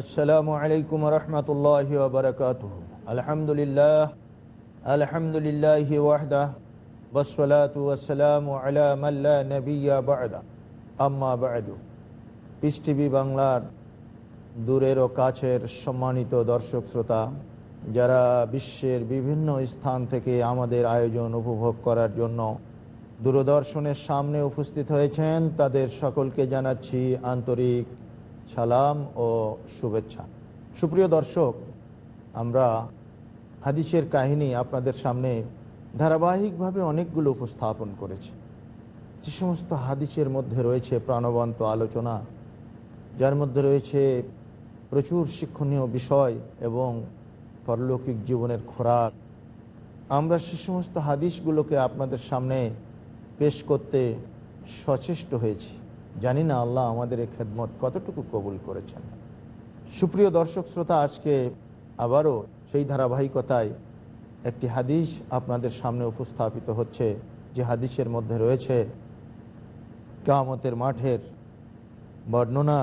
আসসালামু আলাইকুম রহমতুল্লাহ বারকাত আলহামদুলিল্লাহ আলহামদুলিল্লাহ ওয়াহদা বসলাত ওয়াসালাম আম্মা পিস টিভি বাংলার দূরের ও কাছের সম্মানিত দর্শক শ্রোতা যারা বিশ্বের বিভিন্ন স্থান থেকে আমাদের আয়োজন উপভোগ করার জন্য দূরদর্শনের সামনে উপস্থিত হয়েছেন তাদের সকলকে জানাচ্ছি আন্তরিক সালাম ও শুভেচ্ছা সুপ্রিয় দর্শক আমরা হাদিসের কাহিনী আপনাদের সামনে ধারাবাহিকভাবে অনেকগুলো উপস্থাপন করেছি যে সমস্ত হাদিসের মধ্যে রয়েছে প্রাণবন্ত আলোচনা যার মধ্যে রয়েছে প্রচুর শিক্ষণীয় বিষয় এবং পরলৌকিক জীবনের খোরাক আমরা সে সমস্ত হাদিসগুলোকে আপনাদের সামনে পেশ করতে সচেষ্ট হয়েছি জানি না আল্লাহ আমাদের এই খেদমত কতটুকু কবুল করেছেন সুপ্রিয় দর্শক শ্রোতা আজকে আবারও সেই ধারাবাহিকতায় একটি হাদিস আপনাদের সামনে উপস্থাপিত হচ্ছে যে হাদিসের মধ্যে রয়েছে কামতের মাঠের বর্ণনা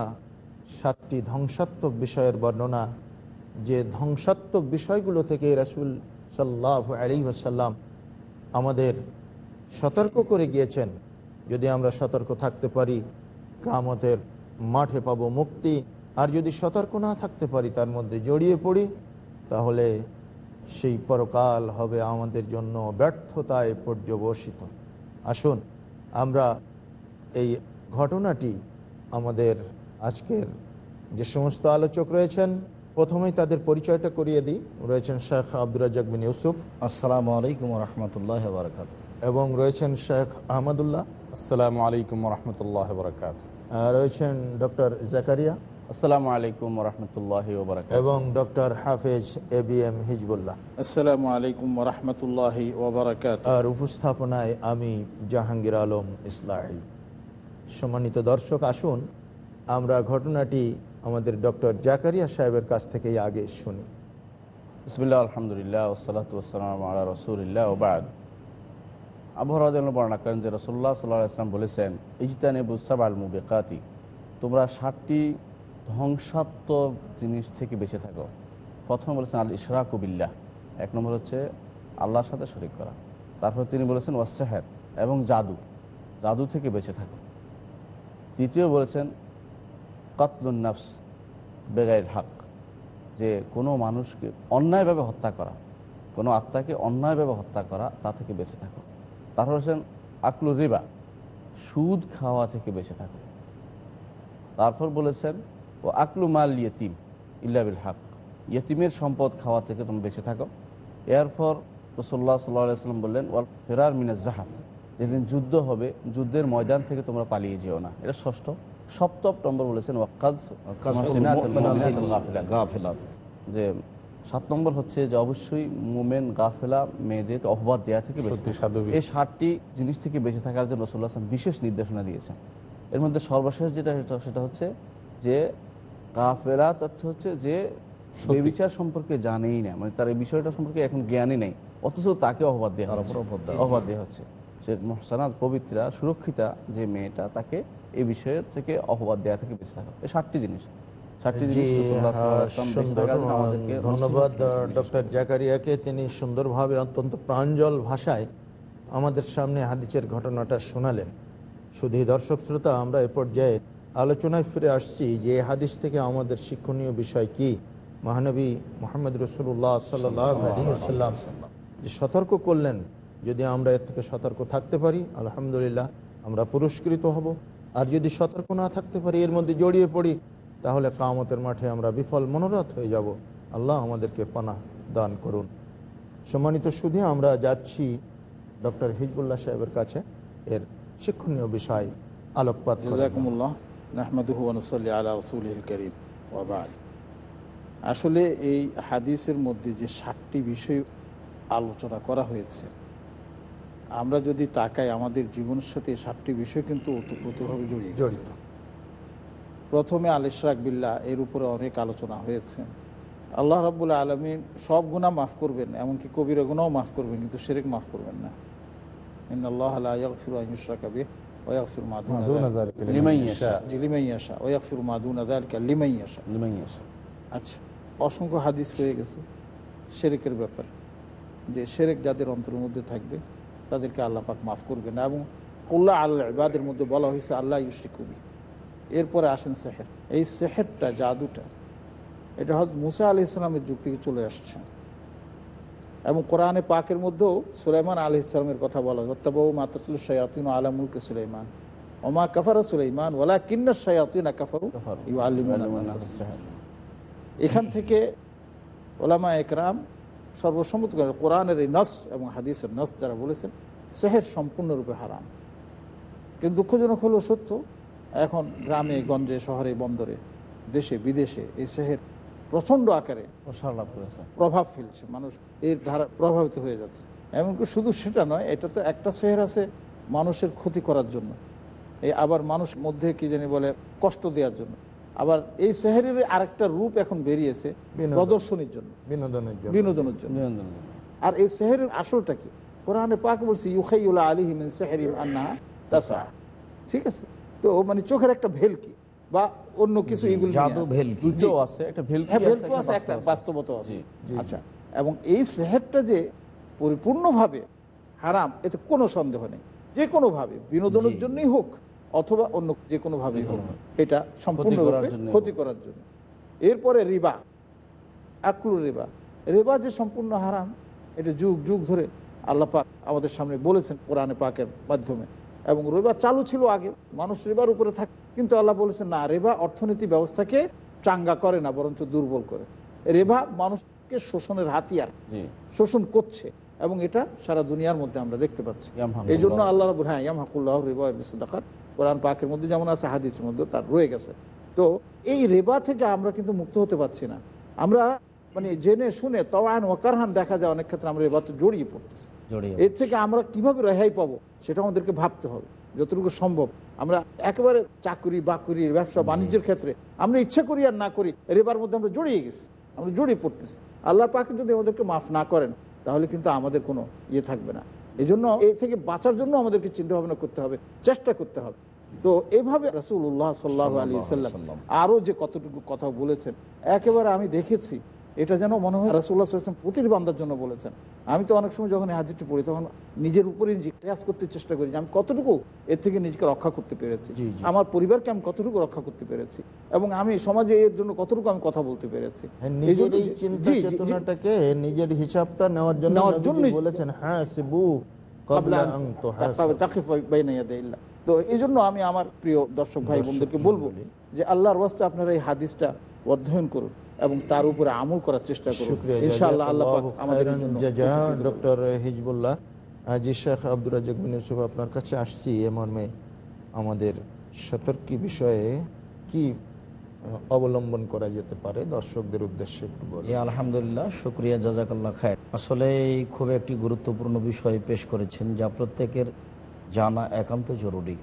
সাতটি ধ্বংসাত্মক বিষয়ের বর্ণনা যে ধ্বংসাত্মক বিষয়গুলো থেকে রাসুল সাল্লাহ আলী আসাল্লাম আমাদের সতর্ক করে গিয়েছেন যদি আমরা সতর্ক থাকতে পারি কামতের মাঠে পাবো মুক্তি আর যদি সতর্ক না থাকতে পারি তার মধ্যে জড়িয়ে পড়ি তাহলে সেই পরকাল হবে আমাদের জন্য ব্যর্থতায় পর্যবসিত আসুন আমরা এই ঘটনাটি আমাদের আজকের যে সমস্ত আলোচক রয়েছেন প্রথমেই তাদের পরিচয়টা করিয়ে দিই রয়েছেন শেখ আব্দুরাজাক বিন ইউসুফ আসসালামু আলাইকুম রহমতুল্লাহ বারকাত এবং রয়েছেন শেখ আহমদুল্লাহ আসসালাম আলাইকুম রহমতুল্লাহ বারকাত রয়েছেন ডক্টর জাকারিয়া আসসালামু আলাইকুম রহমতুল্লাহ এবং ডক্টর হাফেজ এ বি এম হিজবুল্লাহ আসসালামু আলাইকুম রহমতুল্লাহ আর উপস্থাপনায় আমি জাহাঙ্গীর আলম ইসলাহি সম্মানিত দর্শক আসুন আমরা ঘটনাটি আমাদের ডক্টর জাকারিয়া সাহেবের কাছ থেকেই আগে শুনি বিসমিল্লা আলহামদুলিল্লাহ ওসলাত ওসালাম আল্লাহ রসুলিল্লাহ ওবাদ আবহাওয়ার বর্ণনা করেন যে রসোল্লা সাল্লাহ ইসলাম বলেছেন ইজতানে বুসাব আল মুবেকাতি তোমরা ষাটটি ধ্বংসাত্মক জিনিস থেকে বেঁচে থাকো প্রথম বলেছেন আল ইশরা কবিল্লা এক নম্বর হচ্ছে আল্লাহর সাথে শরিক করা তারপর তিনি বলেছেন ওয়াসেহের এবং জাদু জাদু থেকে বেঁচে থাকো তৃতীয় বলেছেন কতলুন বেগাইল যে কোনো মানুষকে অন্যায়ভাবে হত্যা করা কোনো আত্মাকে অন্যায়ভাবে হত্যা করা তা থেকে বেঁচে থাকো তারপর হচ্ছেন আকলুর রিবা সুদ খাওয়া থেকে বেঁচে থাকো তারপর বলেছেন ও আকলু মাল ইয়েতিম ইল্লাবিল হাক ইয়েতিমের সম্পদ খাওয়া থেকে তুমি বেঁচে থাকো এরপর রসল্লাহ সাল্লাহ সাল্লাম বললেন ওয়াল ফেরার মিনে জাহান যেদিন যুদ্ধ হবে যুদ্ধের ময়দান থেকে তোমরা পালিয়ে যেও না এটা ষষ্ঠ সপ্তম নম্বর বলেছেন ওয়াক্কাদ যে সাত নম্বর হচ্ছে যে অবশ্যই মোমেন গাফেলা মেয়েদের অপবাদ দেওয়া থেকে এই ষাটটি জিনিস থেকে বেঁচে থাকার জন্য রসুল্লাহ আসলাম বিশেষ নির্দেশনা দিয়েছেন এর মধ্যে সর্বশেষ যেটা সেটা হচ্ছে যে গাফেলা তথ্য হচ্ছে যে বিচার সম্পর্কে জানেই না মানে তার এই বিষয়টা সম্পর্কে এখন জ্ঞানই নেই অথচ তাকে অপবাদ দেওয়া অপবাদ দেওয়া হচ্ছে সে মহসানাদ পবিত্রা সুরক্ষিতা যে মেয়েটা তাকে এই বিষয়ের থেকে অপবাদ দেওয়া থেকে বেঁচে থাকা এই ষাটটি জিনিস হ্যাঁ, হ্যাঁ, ধন্যবাদ ডক্টর জাকারিয়াকে তিনি সুন্দরভাবে অত্যন্ত প্রাঞ্জল ভাষায় আমাদের সামনে হাদিসের ঘটনাটা শোনালেন শুধু দর্শক শ্রোতা আমরা এ পর্যায়ে আলোচনায় ফিরে আসছি যে হাদিস থেকে আমাদের শিক্ষণীয় বিষয় কি মহানবী মোহাম্মদ রসুল্লাহ সাল্লাম যে সতর্ক করলেন যদি আমরা এর থেকে সতর্ক থাকতে পারি আলহামদুলিল্লাহ আমরা পুরস্কৃত হব আর যদি সতর্ক না থাকতে পারি এর মধ্যে জড়িয়ে পড়ি তাহলে কামতের মাঠে আমরা বিফল মনোরত হয়ে যাব আল্লাহ আমাদেরকে পানা দান করুন সম্মানিত শুধু আমরা যাচ্ছি ডক্টর হিজবুল্লাহ সাহেবের কাছে এর শিক্ষণীয় বিষয় আলোকপাত আসলে এই হাদিসের মধ্যে যে ষাটটি বিষয় আলোচনা করা হয়েছে আমরা যদি তাকাই আমাদের জীবনের সাথে ষাটটি বিষয় কিন্তু ওতপ্রোতভাবে জড়িয়ে জড়িত প্রথমে ইশরাক বিল্লা এর উপরে অনেক আলোচনা হয়েছে আল্লাহ রাবুল্লা আলমী সব গুণা মাফ করবেন এমনকি কবির গুণাও মাফ করবেন কিন্তু সেরেক মাফ করবেন না আল্লাপাক মাদুন আচ্ছা অসংখ্য হাদিস গেছে যে যাদের মধ্যে থাকবে তাদেরকে মাফ করবে না এবং আল্লাহ ইবাদের মধ্যে বলা হয়েছে আল্লাহ ইউশ্রী কবি এরপরে আসেন সেহের এই সেহেরটা জাদুটা এটা হয়তো মুসা আলি ইসলামের যুগ থেকে চলে আসছে এবং কোরআনে পাকের মধ্যেও সুলাইমান আলি ইসলামের কথা বলা হয় হত্যাবাউ মাতুল সয়াতিন আলামুলকে সুলাইমান ওমা কাফারা সুলাইমান ওলা কিন্নার সয়াতিন এখান থেকে ওলামা একরাম সর্বসম্মত করে কোরআনের এই নস এবং হাদিসের নস যারা বলেছেন সেহের সম্পূর্ণরূপে হারাম কিন্তু দুঃখজনক হলো সত্য এখন গ্রামে গঞ্জে শহরে বন্দরে দেশে বিদেশে এই শেহের প্রচণ্ড আকারে প্রভাব ফেলছে মানুষ এর ধারা প্রভাবিত হয়ে যাচ্ছে এমনকি শুধু সেটা নয় এটা তো একটা শেহের আছে মানুষের ক্ষতি করার জন্য এই আবার মানুষ মধ্যে কি জানি বলে কষ্ট দেওয়ার জন্য আবার এই সেহেরের আরেকটা রূপ এখন বেরিয়েছে প্রদর্শনীর জন্য বিনোদনের জন্য বিনোদনের জন্য আর এই সেহেরের আসলটা কি কোরআনে পাক বলছি ইউখাইউল্লাহ আলী হিমিন আন্না তাসা ঠিক আছে তো মানে চোখের একটা ভেলকি বা অন্য কিছু হ্যাঁ, আচ্ছা এবং এই সেহেরটা যে পরিপূর্ণভাবে হারাম এতে কোনো সন্দেহ নেই যে কোনোভাবে বিনোদনের জন্যই হোক অথবা অন্য যে কোনোভাবেই হোক এটা সম্পূর্ণ ক্ষতি করার জন্য এরপরে রিবা আক্রু রিবা রেবা যে সম্পূর্ণ হারাম এটা যুগ যুগ ধরে আল্লাপাক আমাদের সামনে বলেছেন কোরআনে পাকের মাধ্যমে এবং রেবা চালু ছিল আগে মানুষ রেবার উপরে থাকে কিন্তু আল্লাহ বলেছে না রেবা অর্থনীতি ব্যবস্থাকে চাঙ্গা করে না বরঞ্চ দুর্বল করে রেবা মানুষকে শোষণের হাতিয়ার শোষণ করছে এবং এটা সারা দুনিয়ার মধ্যে আমরা দেখতে পাচ্ছি এই জন্য আল্লাহ হ্যাঁ ইয়াম হাকুল্লাহ রেবা ইসদাকাত কোরআন পাকের মধ্যে যেমন আছে হাদিসের মধ্যে তার রয়ে গেছে তো এই রেবা থেকে আমরা কিন্তু মুক্ত হতে পারছি না আমরা মানে জেনে শুনে তওয়ান ওয়াকারহান দেখা যায় অনেক ক্ষেত্রে আমরা রেবাতে জড়িয়ে পড়তেছি এর থেকে আমরা কিভাবে রেহাই পাবো সেটা আমাদেরকে ভাবতে হবে যতটুকু সম্ভব আমরা একেবারে চাকরি বাকরি ব্যবসা বাণিজ্যের ক্ষেত্রে আমরা ইচ্ছা করি আর না করি রেবার মধ্যে আমরা জড়িয়ে গেছি আমরা জড়িয়ে পড়তেছি আল্লাহ পাকে যদি আমাদেরকে মাফ না করেন তাহলে কিন্তু আমাদের কোনো ইয়ে থাকবে না এই জন্য এ থেকে বাঁচার জন্য আমাদেরকে চিন্তা ভাবনা করতে হবে চেষ্টা করতে হবে তো এইভাবে রাসুল্লাহ সাল্লাহ আলী সাল্লাম আরও যে কতটুকু কথা বলেছেন একেবারে আমি দেখেছি এটা যেন মনে হয় রাসুল্লাহ আসলাম প্রতিটি বান্দার জন্য বলেছেন আমি তো অনেক সময় যখন এই হাজিরটি পড়ি তখন নিজের উপরে প্রয়াস করতে চেষ্টা করি যে আমি কতটুকু এর থেকে নিজেকে রক্ষা করতে পেরেছি আমার পরিবারকে আমি কতটুকু রক্ষা করতে পেরেছি এবং আমি সমাজে এর জন্য কতটুকু আমি কথা বলতে পেরেছি নিজের হিসাবটা নেওয়ার জন্য বলেছেন হ্যাঁ তো এই জন্য আমি আমার প্রিয় দর্শক ভাই বোনদেরকে বলবো যে আল্লাহর আপনারা এই হাদিসটা অধ্যয়ন করুন এবং তার উপরে আমল করার চেষ্টা করুন ডক্টর হিজবুল্লাহ আজি শেখ আব্দুর রাজাক বিন আপনার কাছে আসছি এ মর্মে আমাদের সতর্কী বিষয়ে কি অবলম্বন করা যেতে পারে দর্শকদের উদ্দেশ্যে আলহামদুলিল্লাহ শুক্রিয়া জাজাকাল্লা খায় আসলে খুব একটি গুরুত্বপূর্ণ বিষয় পেশ করেছেন যা প্রত্যেকের জানা একান্ত জরুরি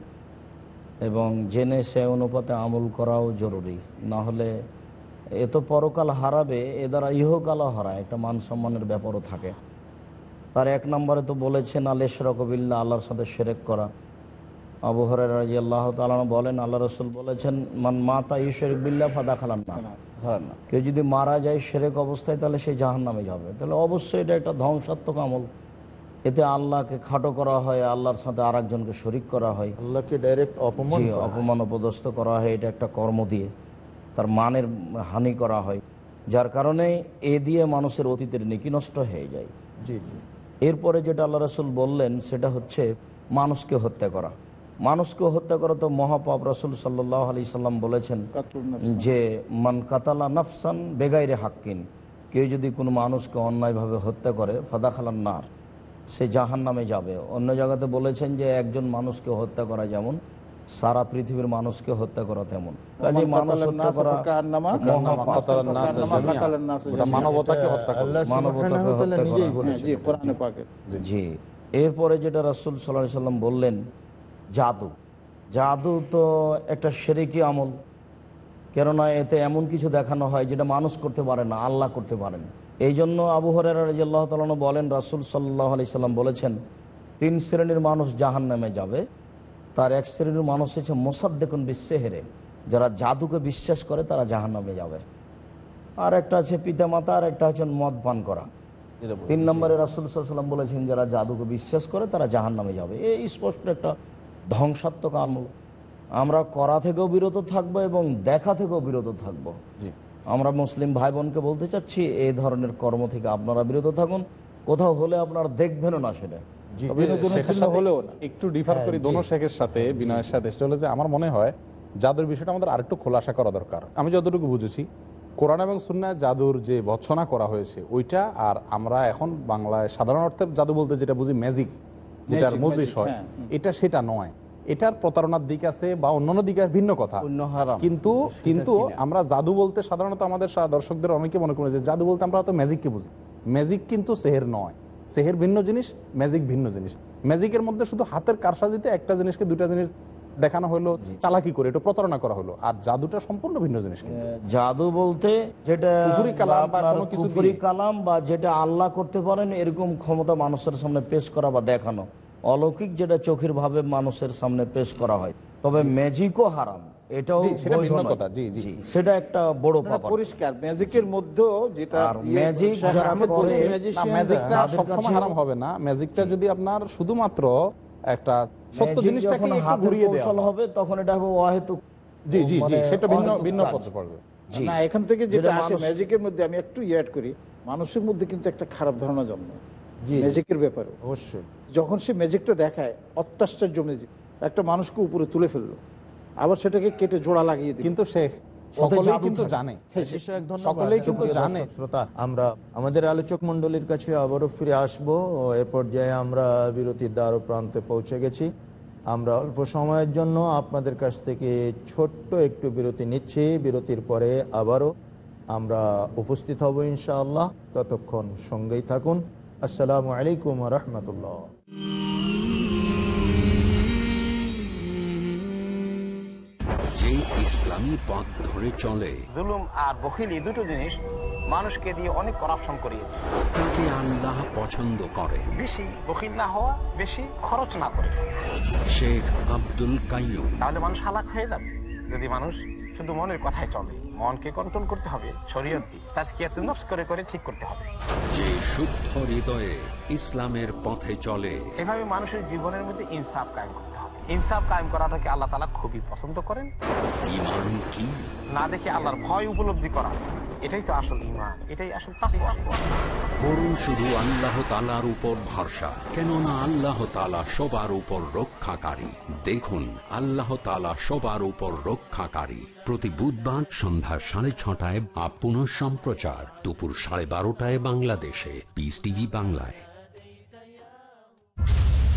এবং জেনে সে অনুপাতে আমল করাও জরুরি না হলে এ তো পরকাল হারাবে এ দ্বারা ইহকালও হারায় একটা মান সম্মানের ব্যাপারও থাকে তার এক নম্বরে তো বলেছেন আলেশ রকবিল্লা আল্লাহর সাথে সেরেক করা আবু হরে রাজি আল্লাহ তালন বলেন আল্লাহ রসুল বলেছেন মান মাতা ঈশ্বর বিল্লা ফাদা খালান না হ্যাঁ। কেউ যদি মারা যায় সেরেক অবস্থায় তাহলে সে জাহান নামে যাবে তাহলে অবশ্যই এটা একটা ধ্বংসাত্মক আমল এতে আল্লাহকে খাটো করা হয় আল্লাহর সাথে আর একজনকে শরিক করা হয় আল্লাহকে ডাইরেক্ট অপমান অপমান অপদস্থ করা হয় এটা একটা কর্ম দিয়ে তার মানের হানি করা হয় যার কারণে এ দিয়ে মানুষের অতীতের নেকি নষ্ট হয়ে যায় জি এরপরে যেটা আল্লাহ রসুল বললেন সেটা হচ্ছে মানুষকে হত্যা করা মানুষকে হত্যা করা তো মহাপাপ রসুল সাল্লাহ আলি সাল্লাম বলেছেন যে মান কাতালা নাফসান বেগাইরে হাক্কিন কেউ যদি কোনো মানুষকে অন্যায়ভাবে হত্যা করে ফাদাখালান নার সে জাহান নামে যাবে অন্য জায়গাতে বলেছেন যে একজন মানুষকে হত্যা করা যেমন সারা পৃথিবীর মানুষকে হত্যা করা তেমন জি এরপরে যেটা রাসুল সাল্লাম বললেন জাদু জাদু তো একটা সেরেকি আমল কেননা এতে এমন কিছু দেখানো হয় যেটা মানুষ করতে পারে না আল্লাহ করতে পারেন এই জন্য আবু হরেরা রাজিয়াল্লাহ বলেন রাসুল সাল্লাহ আলি সাল্লাম বলেছেন তিন শ্রেণীর মানুষ জাহান নামে যাবে তার এক শ্রেণীর মানুষ হচ্ছে বিশ্বে হেরে যারা জাদুকে বিশ্বাস করে তারা জাহান নামে যাবে আর একটা আছে মাতা আর একটা হচ্ছে মদ পান করা তিন নম্বরে রাসুল সাল্লাম বলেছেন যারা জাদুকে বিশ্বাস করে তারা জাহান নামে যাবে এই স্পষ্ট একটা ধ্বংসাত্মক আমল আমরা করা থেকেও বিরত থাকব এবং দেখা থেকেও বিরত থাকব আমরা মুসলিম ভাই বোনকে বলতে চাচ্ছি এই ধরনের কর্ম থেকে আপনারা বিরত থাকুন কোথাও হলে আপনারা দেখবেনও না সেটা একটু ডিফার হ্যাঁ, করি দোনো শেখের সাথে বিনয়ের সাথে হলো যে আমার মনে হয় জাদুর বিষয়টা আমাদের আরেকটু খোলাসা করা দরকার আমি যতটুকু বুঝেছি কোরআন এবং সুন্না জাদুর যে ভৎসনা করা হয়েছে ওইটা আর আমরা এখন বাংলায় সাধারণ অর্থে জাদু বলতে যেটা বুঝি ম্যাজিক যেটার মজলিস হয় হ্যাঁ, এটা সেটা নয় এটার প্রতারণার দিক আছে বা অন্যান্য দিক আছে ভিন্ন কথা কিন্তু কিন্তু আমরা জাদু বলতে সাধারণত আমাদের দর্শকদের অনেকে মনে করি যে জাদু বলতে আমরা হয়তো ম্যাজিককে বুঝি ম্যাজিক কিন্তু সেহের নয় সেহের ভিন্ন জিনিস ম্যাজিক ভিন্ন জিনিস ম্যাজিকের মধ্যে শুধু হাতের কারসাজিতে একটা জিনিসকে দুটা জিনিস দেখানো হলো চালাকি করে এটা প্রতারণা করা হলো আর জাদুটা সম্পূর্ণ ভিন্ন জিনিস জাদু বলতে যেটা কালাম বা যেটা আল্লাহ করতে পারেন এরকম ক্ষমতা মানুষের সামনে পেশ করা বা দেখানো অলৌকিক যেটা চোখের ভাবে মানুষের সামনে পেশ করা হয় তবে ম্যাজিকও হারাম একটু মানে এখান থেকে যেটা মধ্যে আমি একটু ইয়াড করি মানুষের মধ্যে কিন্তু একটা খারাপ ধারণা জন্ম ম্যাজিকের ব্যাপারে অবশ্যই যখন সে ম্যাজিকটা দেখায় অত্যাশ্চর্য একটা মানুষকে উপরে তুলে ফেললো আবার সেটাকে কেটে জোড়া লাগিয়ে দিই কিন্তু শেখ কিন্তু জানে হ্যাঁ, কিন্তু জানে শ্রোতা আমাদের আলোচক মন্ডলীর কাছে আবারও ফিরে আমরা বিরতির প্রান্তে পৌঁছে গেছি আমরা অল্প সময়ের জন্য আপনাদের কাছ থেকে ছোট্ট একটু বিরতি নিচ্ছি বিরতির পরে আবারও আমরা উপস্থিত হব ইনশাআল্লাহ ততক্ষণ সঙ্গেই থাকুন আসসালামু আলাইকুম রহমতুল্লাহ যে ইসলামী পথ ধরে চলে জুলুম আর বখিলি দুটো জিনিস মানুষকে দিয়ে অনেক করাপশন করিয়েছে তাকে আল্লাহ পছন্দ করে বেশি বখিল না হওয়া বেশি খরচ না করে শেখ আব্দুল কাইম তাহলে মানুষ হালাক হয়ে যাবে যদি মানুষ শুধু মনের কথায় চলে মনকে কন্ট্রোল করতে হবে শরীয়ত তাজকিয়াতুন নফস করে করে ঠিক করতে হবে যে শুদ্ধ হৃদয়ে ইসলামের পথে চলে এভাবে মানুষের জীবনের মধ্যে ইনসাফ কায়েম করতে ইনসাফ কায়েম করাটাকে আল্লাহ তালা খুবই পছন্দ করেন না দেখে আল্লাহর ভয় উপলব্ধি করা এটাই তো আসল ইমান এটাই আসল করুন শুধু আল্লাহ তালার উপর ভরসা কেননা আল্লাহ তালা সবার উপর রক্ষাকারী দেখুন আল্লাহ তালা সবার উপর রক্ষাকারী প্রতি বুধবার সন্ধ্যা সাড়ে ছটায় আপ পুনঃ সম্প্রচার দুপুর সাড়ে বারোটায় বাংলাদেশে পিস টিভি বাংলায়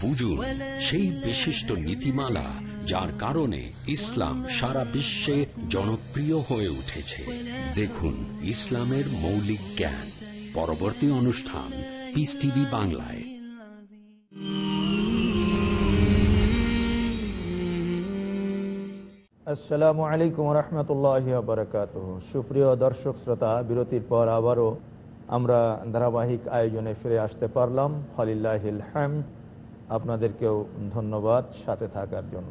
বুঝুন সেই বিশিষ্ট নীতিমালা যার কারণে ইসলাম সারা বিশ্বে জনপ্রিয় হয়ে উঠেছে দেখুন ইসলামের মৌলিক জ্ঞান পরবর্তী অনুষ্ঠান পিস টিভি বাংলায় আসসালামু আলাইকুম রহমতুল্লাহ বারকাত সুপ্রিয় দর্শক শ্রোতা বিরতির পর আবারও আমরা ধারাবাহিক আয়োজনে ফিরে আসতে পারলাম ফালিল্লাহিল হ্যাম আপনাদেরকেও ধন্যবাদ সাথে থাকার জন্য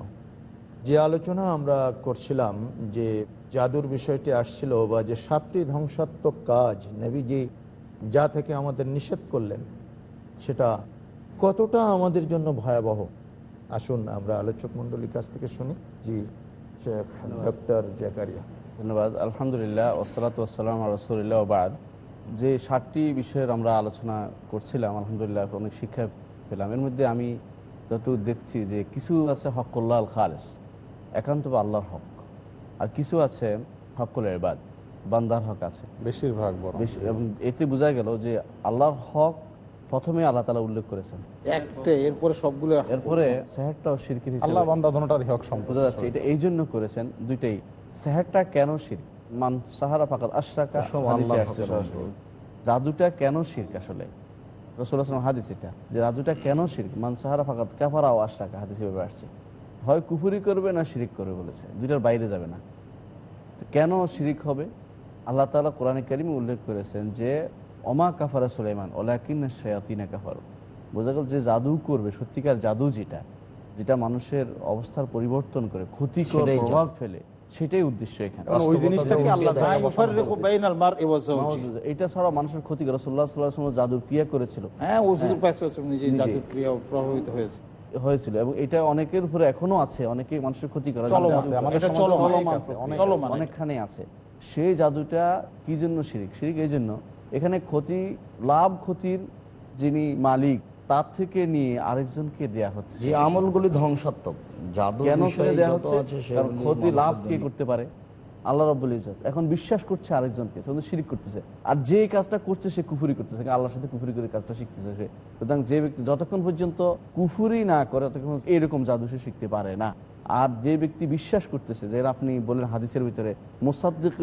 যে আলোচনা আমরা করছিলাম যে জাদুর বিষয়টি আসছিল বা যে সাতটি ধ্বংসাত্মক কাজ নেবিজি যা থেকে আমাদের নিষেধ করলেন সেটা কতটা আমাদের জন্য ভয়াবহ আসুন আমরা আলোচক মন্ডলীর কাছ থেকে শুনি জি ডক্টর জাকারিয়া ধন্যবাদ আলহামদুলিল্লাহ ওসলাত ওসালাম রসুলিল্লাহ যে ষাটটি বিষয়ের আমরা আলোচনা করছিলাম আলহামদুলিল্লাহ অনেক শিক্ষা পেলাম এর মধ্যে আমি যত দেখছি যে কিছু আছে আল খালেস একান্ত বা আল্লাহর হক আর কিছু আছে হকল এরবাদ বান্দার হক আছে বেশিরভাগ এতে বোঝা গেল যে আল্লাহর হক প্রথমে আল্লাহ তালা উল্লেখ করেছেন এরপরে সবগুলো এরপরে সেহেরটাও শিরকির আল্লাহ বান্দা ধনটার হক সম্পূর্ণ বোঝা যাচ্ছে এটা এই জন্য করেছেন দুইটাই সেহেরটা কেন শিরক মান সাহারা জাদুটা কেন শির্ক আসলে হাদিস এটা যে জাদুটা কেন শির্ক মান সাহারা কাফারা ও হাদিস এভাবে আসছে হয় কুফুরি করবে না শিরিক করবে বলেছে দুইটার বাইরে যাবে না কেন শিরিক হবে আল্লাহ তালা কোরআন কারিমে উল্লেখ করেছেন যে অমা কাফারা সুলাইমান ওলাকিন শয়াতিনা বোঝা গেল যে জাদু করবে সত্যিকার জাদু যেটা যেটা মানুষের অবস্থার পরিবর্তন করে ক্ষতি প্রভাব ফেলে সেটাই উদ্দেশ্য এখানে এটা ছাড়া মানুষের ক্ষতি করে জাদুর ক্রিয়া করেছিল হয়েছিল এবং এটা অনেকের উপরে এখনো আছে অনেকে মানুষের ক্ষতি করা অনেকখানে আছে সেই জাদুটা কি জন্য শিরিক শিরিক এই জন্য এখানে ক্ষতি লাভ ক্ষতির যিনি মালিক তার থেকে নিয়ে আরেকজনকে দেয়া হচ্ছে যে আমলগুলি ধ্বংসাত্মক জাদু কেন দেয়া হচ্ছে কারণ ক্ষতি লাভ কে করতে পারে আল্লাহ রব্বুল ইজত এখন বিশ্বাস করছে আরেকজনকে সে শিরিক করতেছে আর যে কাজটা করছে সে কুফুরি করতেছে আল্লাহর সাথে কুফুরি করে কাজটা শিখতেছে সে সুতরাং যে ব্যক্তি যতক্ষণ পর্যন্ত কুফুরি না করে ততক্ষণ এরকম জাদু সে শিখতে পারে না আর যে ব্যক্তি বিশ্বাস করতেছে যে আপনি বলেন হাদিসের ভিতরে মোসাদ্দিক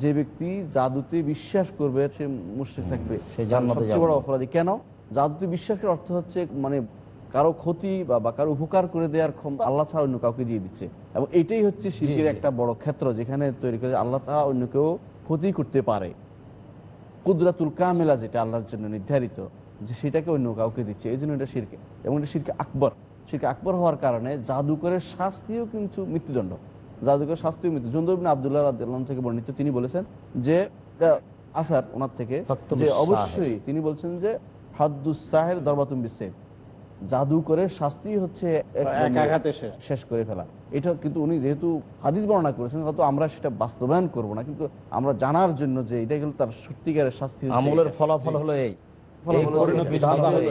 যে ব্যক্তি জাদুতে বিশ্বাস করবে সে মুশ্রিক থাকবে সে সবচেয়ে বড় অপরাধী কেন জাদুতি বিশ্বাসের অর্থ হচ্ছে মানে কারো ক্ষতি বা কারো উপকার করে দেওয়ার ক্ষমতা আল্লাহ ছাড়া অন্য কাউকে দিয়ে দিচ্ছে এবং এটাই হচ্ছে শিশির একটা বড় ক্ষেত্র যেখানে তৈরি করে আল্লাহ তাহা অন্য কেউ ক্ষতি করতে পারে কুদরাতুল কামেলা যেটা আল্লাহর জন্য নির্ধারিত যে সেটাকে অন্য কাউকে দিচ্ছে এই জন্য এটা শিরকে এবং এটা শিরকে আকবর শিরকে আকবর হওয়ার কারণে জাদুকরের শাস্তিও কিন্তু মৃত্যুদণ্ড জাদুকরের শাস্তিও মৃত্যু জন্দুবিন আবদুল্লাহ রাজ্লাম থেকে বর্ণিত তিনি বলেছেন যে আসার ওনার থেকে যে অবশ্যই তিনি বলছেন যে দরবাতুম জাদু করে শাস্তি হচ্ছে শেষ করে ফেলা এটা কিন্তু উনি যেহেতু হাদিস বর্ণনা করেছেন হয়তো আমরা সেটা বাস্তবায়ন করব না কিন্তু আমরা জানার জন্য যে এটা কিন্তু তার সত্যিকারের শাস্তি আমলের ফলাফল হলো এই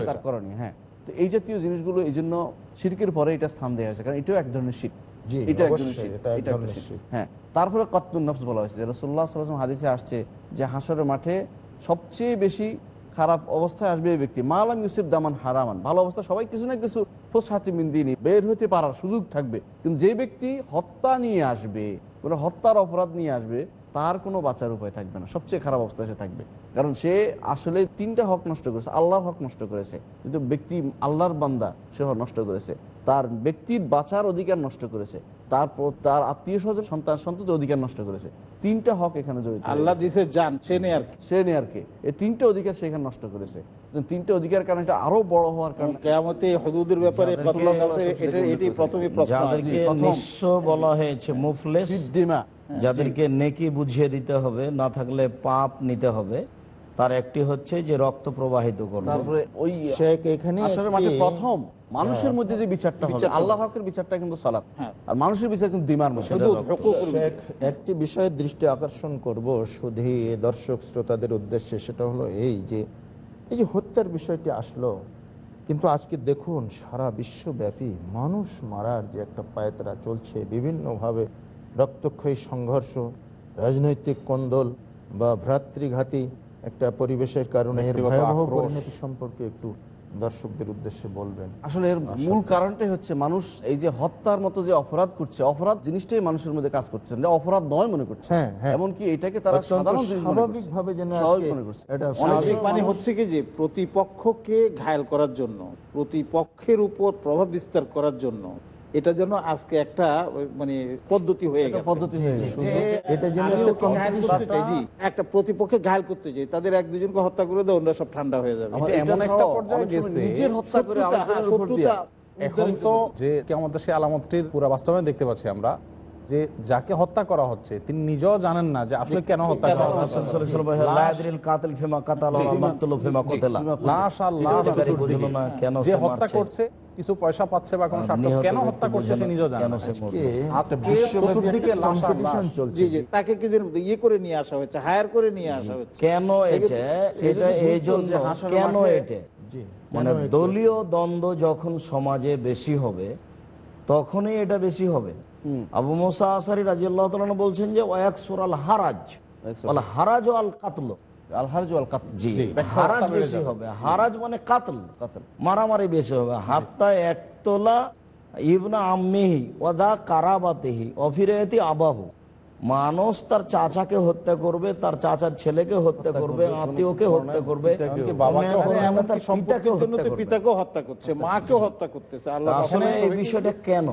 তার করণীয় হ্যাঁ তো এই জাতীয় জিনিসগুলো এই জন্য শিল্পের পরে এটা স্থান দেওয়া হয়েছে কারণ এটাও এক ধরনের শিল্প হ্যাঁ। তারপরে কত্তুল নফস বলা হয়েছে রসোল্লা সাল্লাম হাদিসে আসছে যে হাসরের মাঠে সবচেয়ে বেশি খারাপ অবস্থায় আসবে এই ব্যক্তি মালাম ইউসুফ দামান হারামান ভালো অবস্থা সবাই কিছু না কিছু ফোসাহিমিন্দিনী বের হতে পারার সুযোগ থাকবে কিন্তু যে ব্যক্তি হত্যা নিয়ে আসবে কোনো হত্যার অপরাধ নিয়ে আসবে তার কোনো বাঁচার উপায় থাকবে না সবচেয়ে খারাপ অবস্থা সে থাকবে কারণ সে আসলে তিনটা হক নষ্ট করেছে আল্লাহর হক নষ্ট করেছে কিন্তু ব্যক্তি আল্লাহর বান্দা সে হক নষ্ট করেছে তার ব্যক্তির বাঁচার অধিকার নষ্ট করেছে তারপর তার আত্মীয় স্বজন সন্তান সন্তত অধিকার নষ্ট করেছে তিনটা হক এখানে জড়িত আল্লাহ দিছে জান সে নেয়ার সে এই তিনটা অধিকার সে এখানে নষ্ট করেছে তিনটা অধিকার এটা আরো বড় হওয়ার কিয়ামতে হুদুদের ব্যাপারে এটি প্রশ্ন যাদেরকে বলা হয়েছে মুফলিস হ্যাঁ, যাদেরকে নেকি বুঝিয়ে দিতে হবে না থাকলে পাপ নিতে হবে তার একটি হচ্ছে যে রক্ত প্রবাহিত করবে তারপরে ওই শেখ এখানে প্রথম মানুষের হ্যাঁ। মধ্যে যে বিচারটা হবে আল্লাহ হকের বিচারটা কিন্তু সালাত হ্যাঁ। আর মানুষের বিচার কিন্তু দিমার মধ্যে হ্যাঁ। একটি বিষয়ের দৃষ্টি আকর্ষণ করব শুধু দর্শক শ্রোতাদের উদ্দেশ্যে সেটা হলো এই যে এই যে হত্যার বিষয়টি আসলো কিন্তু আজকে দেখুন সারা বিশ্বব্যাপী মানুষ মারার যে একটা পায়তরা চলছে বিভিন্নভাবে রক্তক্ষয়ী সংঘর্ষ রাজনৈতিক কন্দল বা ভ্রাতৃঘাতী একটা পরিবেশের কারণে ভয়াবহ পরিণতি সম্পর্কে একটু দর্শকদের উদ্দেশ্যে বলবেন আসলে এর আচ্ছা। মূল কারণটাই হচ্ছে মানুষ এই যে হত্যার মতো যে অপরাধ করছে অপরাধ জিনিসটাই মানুষের মধ্যে কাজ করছে না অপরাধ নয় মনে করছে হ্যাঁ, হ্যাঁ। এমনকি এটাকে তারা সাধারণ স্বাভাবিকভাবে মানে হচ্ছে কি যে প্রতিপক্ষকে ঘায়াল করার জন্য প্রতিপক্ষের উপর প্রভাব বিস্তার করার জন্য এটা যেন আজকে একটা মানে পদ্ধতি হয়ে গেছে একটা প্রতিপক্ষে ঘায়ল করতে যাই তাদের এক দুজনকে হত্যা করে দেয় অন্যরা সব ঠান্ডা হয়ে যাবে এখন তো যে কেমন সে আলামতটির পুরো বাস্তবায়ন দেখতে পাচ্ছি আমরা যে যাকে হত্যা করা হচ্ছে তিনি নিজেও জানেন না যে আসলে কেন হত্যা করা হচ্ছে কেন হত্যা করছে কিছু পয়সা পাচ্ছে বা কোনো স্বার্থ কেন হত্যা করছে সে নিজেও জানে আজকে চতুর্দিকে কম্পিটিশন চলছে তাকে কি ইয়ে করে নিয়ে আসা হয়েছে হায়ার করে নিয়ে আসা হয়েছে মানে কেন এটা এটা এই জন্য কেন এটা মানে দলীয় দ্বন্দ্ব যখন সমাজে বেশি হবে তখনই এটা বেশি হবে আবু মোসা আসারি রাজিউল্লাহ বলছেন যে হারাজ হারাজ আল কাতল মানে মানুষ তার চাচাকে হত্যা করবে তার চাচার ছেলেকে হত্যা করবে আত্মীয়কে হত্যা করবে হত্যা করছে হত্যা আসলে এই বিষয়টা কেন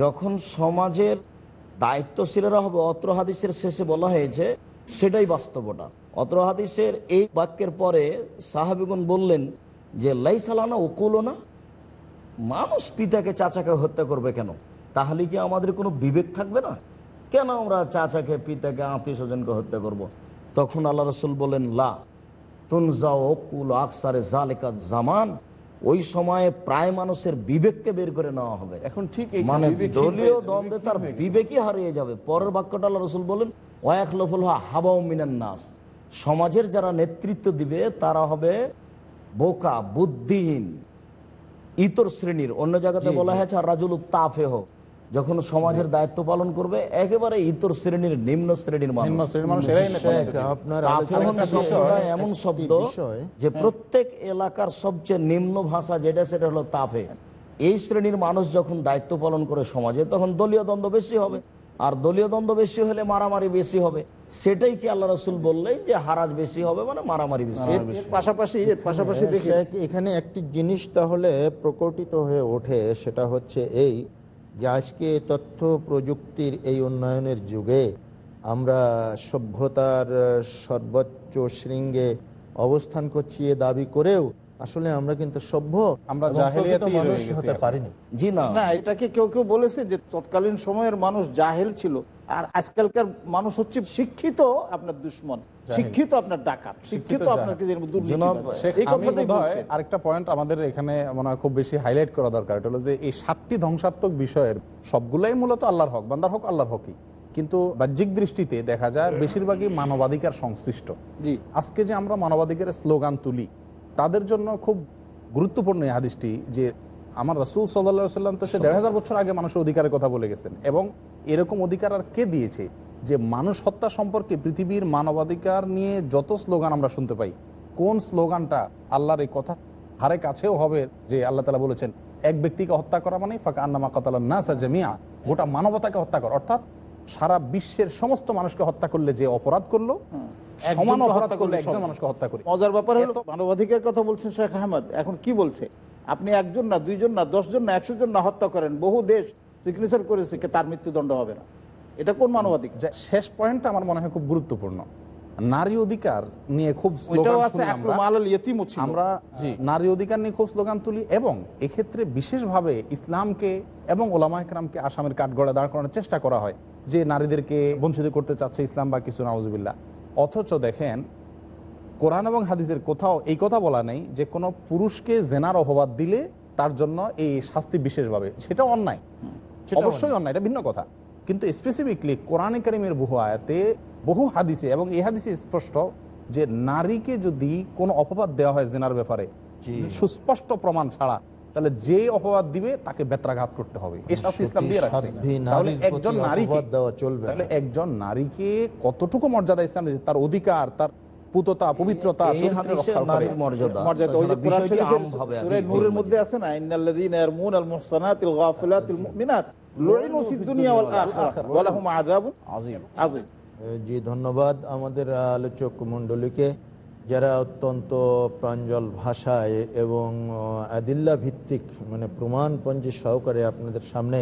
যখন সমাজের দায়িত্বশীলরা হবে অত্র হাদিসের শেষে বলা হয়েছে সেটাই বাস্তবটা অত্র হাদিসের এই বাক্যের পরে সাহাবিগুন বললেন যে লাই সালানা লাইসালানা না মানুষ পিতাকে চাচাকে হত্যা করবে কেন তাহলে কি আমাদের কোনো বিবেক থাকবে না কেন আমরা চাচাকে পিতাকে আত্মীয় স্বজনকে হত্যা করব। তখন আল্লাহ রসুল বলেন লা তুনজা ওকুল আকসারে জালেকা জামান ওই সময়ে প্রায় মানুষের বিবেককে বের করে নেওয়া হবে এখন ঠিক মানে দলীয় দ্বন্দ্বে তার বিবেকই হারিয়ে যাবে পরের বাক্যটা আল্লাহ রসুল বলেন হাবাউ মিনান নাস সমাজের যারা নেতৃত্ব দিবে তারা হবে বোকা বুদ্ধিহীন ইতর শ্রেণীর অন্য জায়গাতে বলা হয়েছে রাজুল তাফে হোক যখন সমাজের দায়িত্ব পালন করবে একেবারে ইতর শ্রেণীর নিম্ন শ্রেণীর এমন শব্দ যে হ্যাঁ। প্রত্যেক এলাকার সবচেয়ে নিম্ন ভাষা যেটা সেটা হলো তাফে এই শ্রেণীর মানুষ যখন দায়িত্ব পালন করে সমাজে তখন দলীয় দ্বন্দ্ব বেশি হবে আর দলীয় দ্বন্দ্ব বেশি হলে মারামারি বেশি হবে সেটাই কি আল্লাহ রসুল বললেন যে হারাজ বেশি হবে মানে মারামারি বেশি পাশাপাশি পাশাপাশি হ্যাঁ, এখানে একটি জিনিস তাহলে প্রকটিত হয়ে ওঠে সেটা হচ্ছে এই যে আজকে তথ্য প্রযুক্তির এই উন্নয়নের যুগে আমরা সভ্যতার সর্বোচ্চ শৃঙ্গে অবস্থান করছি এ দাবি করেও আসলে আমরা কিন্তু সভ্য আমরা মানুষ হতে পারিনি জি না এটাকে কেউ কেউ বলেছে যে তৎকালীন সময়ের মানুষ জাহেল ছিল আর আজকালকার মানুষ হচ্ছে শিক্ষিত আপনার দুশ্মন এখানে খুব বেশি হাইলাইট করা দরকার এটা যে এই সাতটি ধ্বংসাত্মক বিষয়ের সবগুলাই মূলত হক হক কিন্তু বাহ্যিক দৃষ্টিতে দেখা যায় বেশিরভাগই মানবাধিকার সংশ্লিষ্ট আজকে যে আমরা মানবাধিকারের স্লোগান তুলি তাদের জন্য খুব গুরুত্বপূর্ণ এই হাদিসটি যে আমার রাসুল সাল্লা সাল্লাম তো সে দেড় হাজার বছর আগে মানুষের অধিকারের কথা বলে গেছেন এবং এরকম অধিকার আর কে দিয়েছে যে মানুষ হত্যা সম্পর্কে পৃথিবীর মানবাধিকার নিয়ে যত স্লোগান আমরা শুনতে পাই কোন স্লোগানটা আল্লাহর এই কথা হারে কাছেও হবে যে আল্লাহ তালা বলেছেন এক ব্যক্তিকে হত্যা করা মানে ফাঁকা আন্নামা কাতালা নাসা মিয়া গোটা মানবতাকে হত্যা কর অর্থাৎ সারা বিশ্বের সমস্ত মানুষকে হত্যা করলে যে অপরাধ করলো মানবাধিকার কথা বলছেন শেখ আহমদ এখন কি বলছে আপনি একজন না দুইজন না দশজন না একশো জন না হত্যা করেন বহু দেশ সিগনেচার করেছে তার মৃত্যুদণ্ড হবে না এটা কোন মানবাধিকার শেষ পয়েন্টটা আমার মনে হয় খুব গুরুত্বপূর্ণ নারী অধিকার নিয়ে খুব আমরা নারী অধিকার নিয়ে খুব স্লোগান তুলি এবং এক্ষেত্রে বিশেষভাবে ইসলামকে এবং ওলামা একরামকে আসামের কাঠগড়া দাঁড় করানোর চেষ্টা করা হয় যে নারীদেরকে বঞ্চিত করতে চাচ্ছে ইসলাম বা কিছু নাউজবিল্লা অথচ দেখেন কোরআন এবং হাদিসের কোথাও এই কথা বলা নেই যে কোনো পুরুষকে জেনার অপবাদ দিলে তার জন্য এই শাস্তি বিশেষভাবে সেটা অন্যায় অবশ্যই অন্যায় এটা ভিন্ন কথা কিন্তু স্পেসিফিকলি কোরআন করিমের বহু আয়াতে বহু হাদিসে এবং এই হাদিসে স্পষ্ট যে নারীকে যদি কোনো অপবাদ দেওয়া হয় জেনার ব্যাপারে সুস্পষ্ট প্রমাণ ছাড়া তাহলে যে অপবাদ দিবে তাকে বেত্রাঘাত করতে হবে একজন নারীকে একজন নারীকে কতটুকু মর্যাদা ইসলাম তার অধিকার তার পুততা পবিত্রতা মর্যাদা মধ্যে আছে না ধন্যবাদ আমাদের আলোচক মন্ডলীকে যারা অত্যন্ত প্রাঞ্জল ভাষায় এবং আদিল্লা ভিত্তিক মানে প্রমাণ পঞ্জি সহকারে আপনাদের সামনে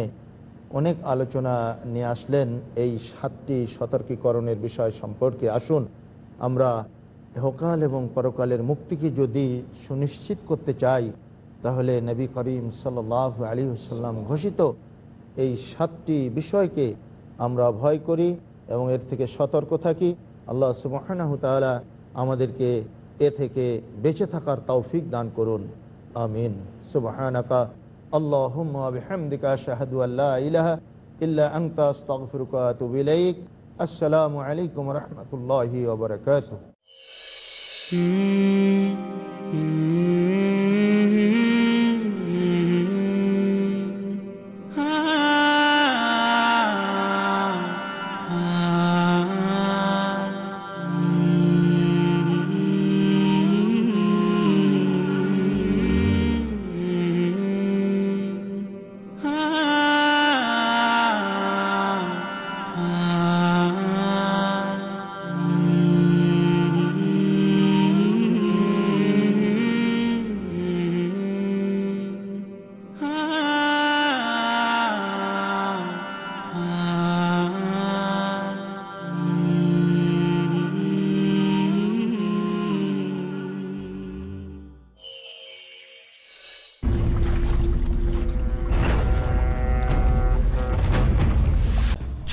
অনেক আলোচনা নিয়ে আসলেন এই সাতটি সতর্কীকরণের বিষয় সম্পর্কে আসুন আমরা হকাল এবং পরকালের মুক্তিকে যদি সুনিশ্চিত করতে চাই তাহলে নবী করিম সাল্লাহ আলী সাল্লাম ঘোষিত এই সাতটি বিষয়কে আমরা ভয় করি এবং এর থেকে সতর্ক থাকি আল্লাহ সুবাহ আমাদেরকে এ থেকে বেঁচে থাকার তৌফিক দান করুন আমিন সুবাহানাকা আল্লাহমদিকা শাহাদু আল্লাহ ইলাহা আসসালামু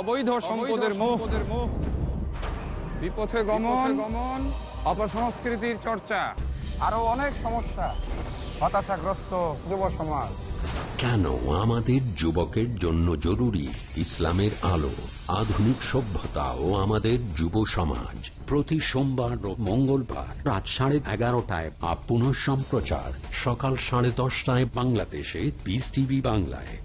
অবৈধ সম্পদের মোহ বিপথে গমন গমন অপসংস্কৃতির চর্চা আরো অনেক সমস্যা হতাশাগ্রস্ত যুব সমাজ কেন আমাদের যুবকের জন্য জরুরি ইসলামের আলো আধুনিক সভ্যতা ও আমাদের যুব সমাজ প্রতি সোমবার ও মঙ্গলবার রাত সাড়ে এগারোটায় আপ সম্প্রচার সকাল সাড়ে দশটায় বাংলাদেশে বিস টিভি বাংলায়